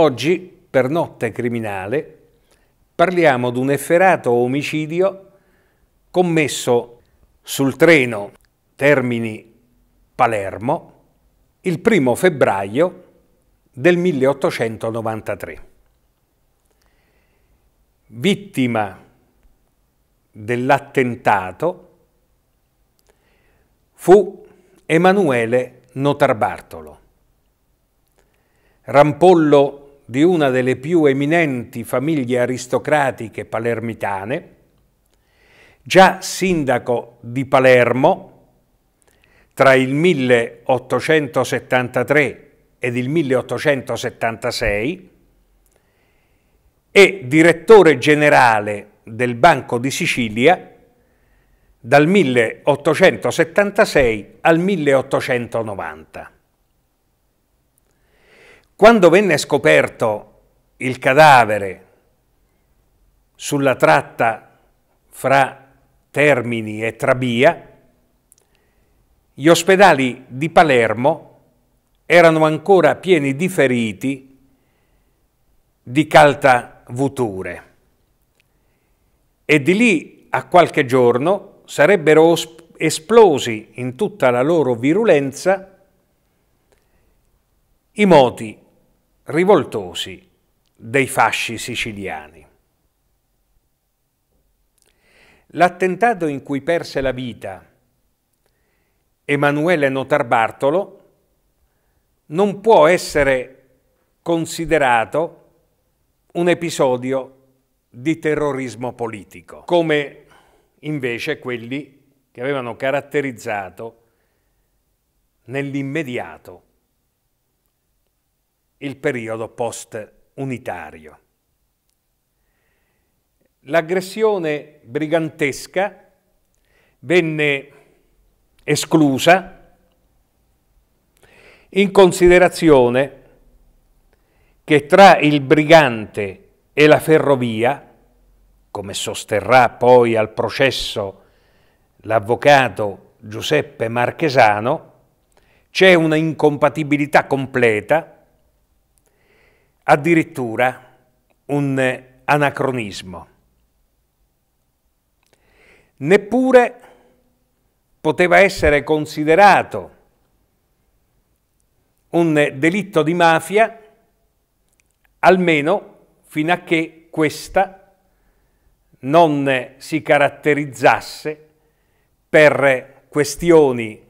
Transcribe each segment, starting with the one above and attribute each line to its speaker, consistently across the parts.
Speaker 1: Oggi, per notte criminale, parliamo di un efferato omicidio commesso sul treno Termini-Palermo il primo febbraio del 1893. Vittima dell'attentato fu Emanuele Notarbartolo, rampollo di una delle più eminenti famiglie aristocratiche palermitane, già sindaco di Palermo tra il 1873 ed il 1876 e direttore generale del Banco di Sicilia dal 1876 al 1890. Quando venne scoperto il cadavere sulla tratta fra Termini e Trabia, gli ospedali di Palermo erano ancora pieni di feriti di caltavuture e di lì a qualche giorno sarebbero esplosi in tutta la loro virulenza i moti rivoltosi dei fasci siciliani. L'attentato in cui perse la vita Emanuele Notarbartolo non può essere considerato un episodio di terrorismo politico, come invece quelli che avevano caratterizzato nell'immediato il periodo post-unitario. L'aggressione brigantesca venne esclusa in considerazione che tra il brigante e la ferrovia, come sosterrà poi al processo l'avvocato Giuseppe Marchesano, c'è una incompatibilità completa addirittura un anacronismo. Neppure poteva essere considerato un delitto di mafia, almeno fino a che questa non si caratterizzasse per questioni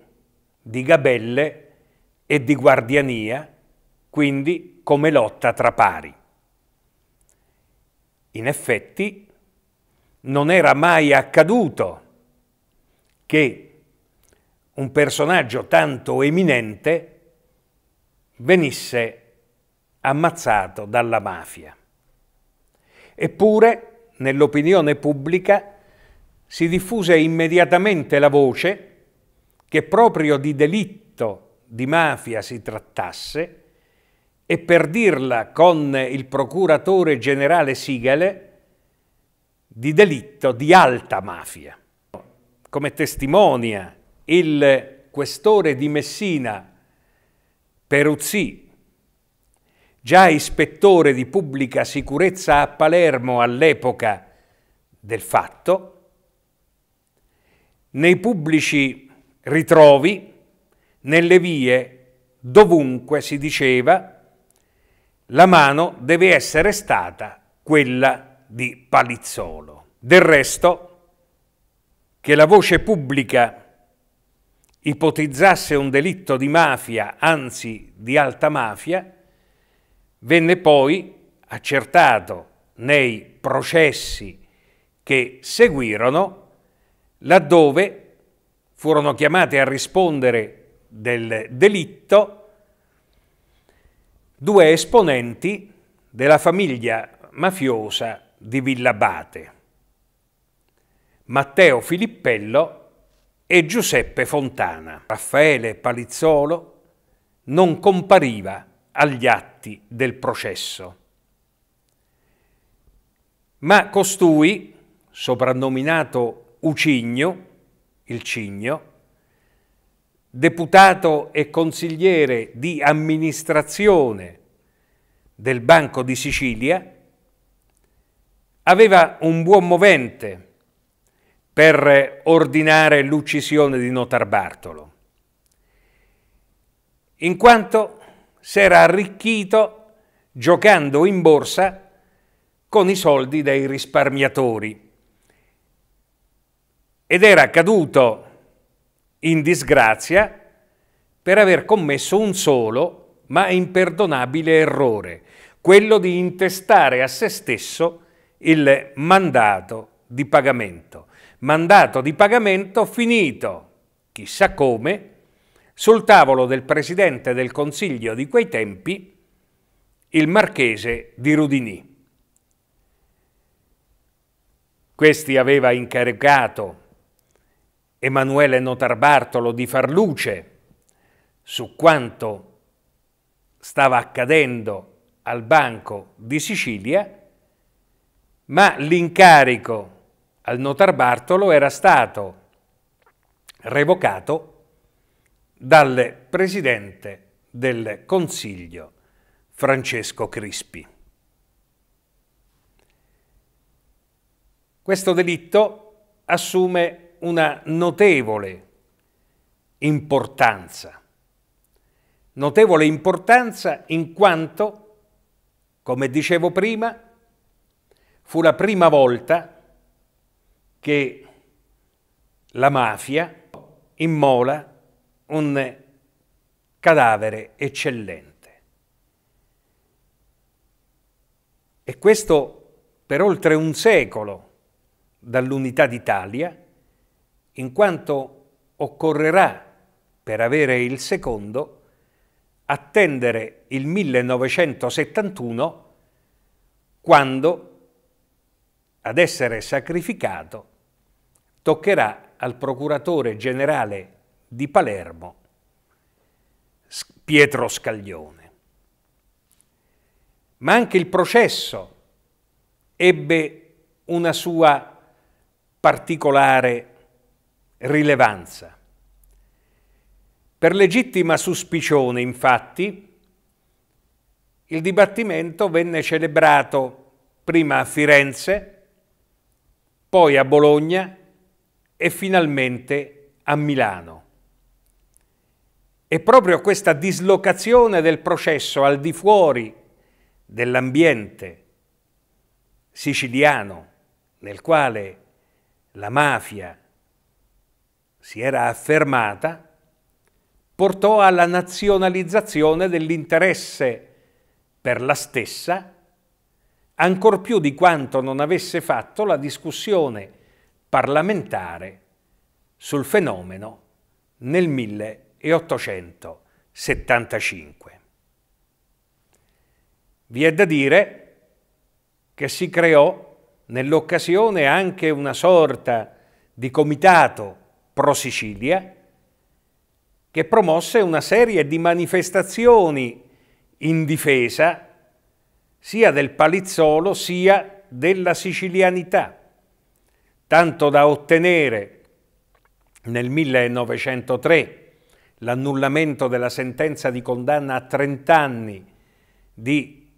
Speaker 1: di gabelle e di guardiania, quindi come lotta tra pari. In effetti non era mai accaduto che un personaggio tanto eminente venisse ammazzato dalla mafia. Eppure, nell'opinione pubblica, si diffuse immediatamente la voce che proprio di delitto di mafia si trattasse e per dirla con il procuratore generale Sigale di delitto di alta mafia. Come testimonia il questore di Messina Peruzzi, già ispettore di pubblica sicurezza a Palermo all'epoca del fatto, nei pubblici ritrovi, nelle vie, dovunque si diceva, la mano deve essere stata quella di Palizzolo. Del resto, che la voce pubblica ipotizzasse un delitto di mafia, anzi di alta mafia, venne poi accertato nei processi che seguirono, laddove furono chiamate a rispondere del delitto due esponenti della famiglia mafiosa di Villabate, Matteo Filippello e Giuseppe Fontana. Raffaele Palizzolo non compariva agli atti del processo, ma costui, soprannominato Ucigno, il Cigno, deputato e consigliere di amministrazione del Banco di Sicilia, aveva un buon movente per ordinare l'uccisione di Notar Bartolo, in quanto si era arricchito giocando in borsa con i soldi dei risparmiatori ed era caduto in disgrazia per aver commesso un solo ma imperdonabile errore, quello di intestare a se stesso il mandato di pagamento. Mandato di pagamento finito, chissà come, sul tavolo del presidente del Consiglio di quei tempi, il marchese di Rudinì. Questi aveva incaricato Emanuele Notarbartolo di far luce su quanto stava accadendo al Banco di Sicilia, ma l'incarico al Notarbartolo era stato revocato dal Presidente del Consiglio, Francesco Crispi. Questo delitto assume una notevole importanza. Notevole importanza in quanto, come dicevo prima, fu la prima volta che la mafia immola un cadavere eccellente. E questo per oltre un secolo dall'unità d'Italia in quanto occorrerà, per avere il secondo, attendere il 1971 quando ad essere sacrificato toccherà al procuratore generale di Palermo Pietro Scaglione. Ma anche il processo ebbe una sua particolare rilevanza. Per legittima suspicione, infatti, il dibattimento venne celebrato prima a Firenze, poi a Bologna e finalmente a Milano. E proprio questa dislocazione del processo al di fuori dell'ambiente siciliano nel quale la mafia si era affermata, portò alla nazionalizzazione dell'interesse per la stessa, ancor più di quanto non avesse fatto la discussione parlamentare sul fenomeno nel 1875. Vi è da dire che si creò nell'occasione anche una sorta di comitato Pro Sicilia, che promosse una serie di manifestazioni in difesa sia del palizzolo sia della sicilianità, tanto da ottenere nel 1903 l'annullamento della sentenza di condanna a 30 anni di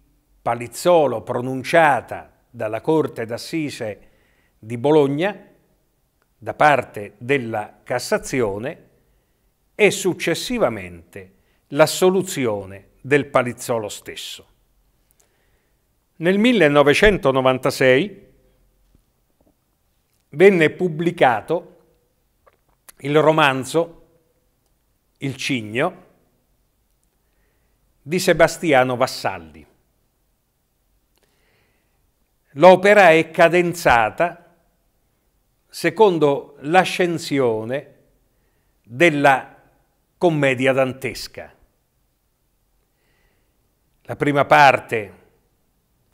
Speaker 1: Palizzolo pronunciata dalla Corte d'Assise di Bologna da parte della Cassazione e successivamente l'assoluzione del Palizzolo stesso. Nel 1996 venne pubblicato il romanzo Il Cigno di Sebastiano Vassalli. L'opera è cadenzata secondo l'ascensione della commedia dantesca. La prima parte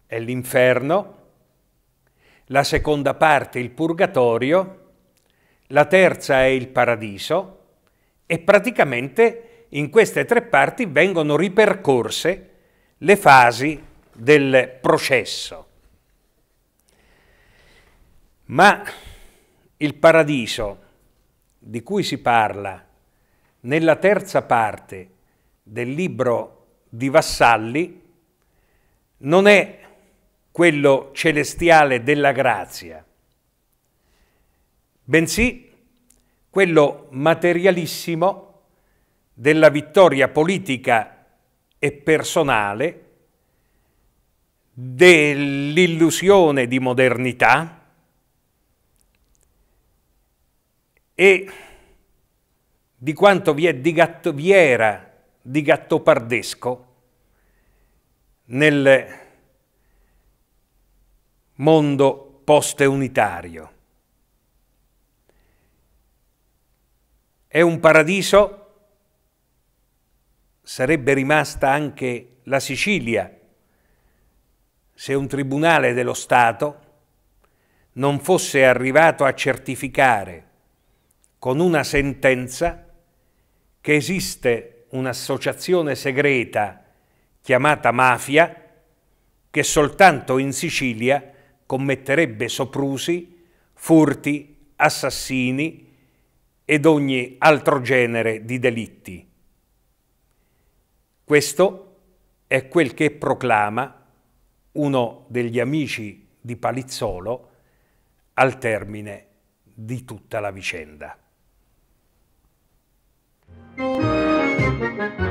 Speaker 1: è l'inferno, la seconda parte il purgatorio, la terza è il paradiso e praticamente in queste tre parti vengono ripercorse le fasi del processo. Ma il paradiso di cui si parla nella terza parte del libro di Vassalli non è quello celestiale della grazia, bensì quello materialissimo della vittoria politica e personale, dell'illusione di modernità, e di quanto vi, è di gatto, vi era di gattopardesco nel mondo post-unitario. È un paradiso, sarebbe rimasta anche la Sicilia se un tribunale dello Stato non fosse arrivato a certificare con una sentenza che esiste un'associazione segreta chiamata mafia che soltanto in Sicilia commetterebbe soprusi, furti, assassini ed ogni altro genere di delitti. Questo è quel che proclama uno degli amici di Palizzolo al termine di tutta la vicenda. Musik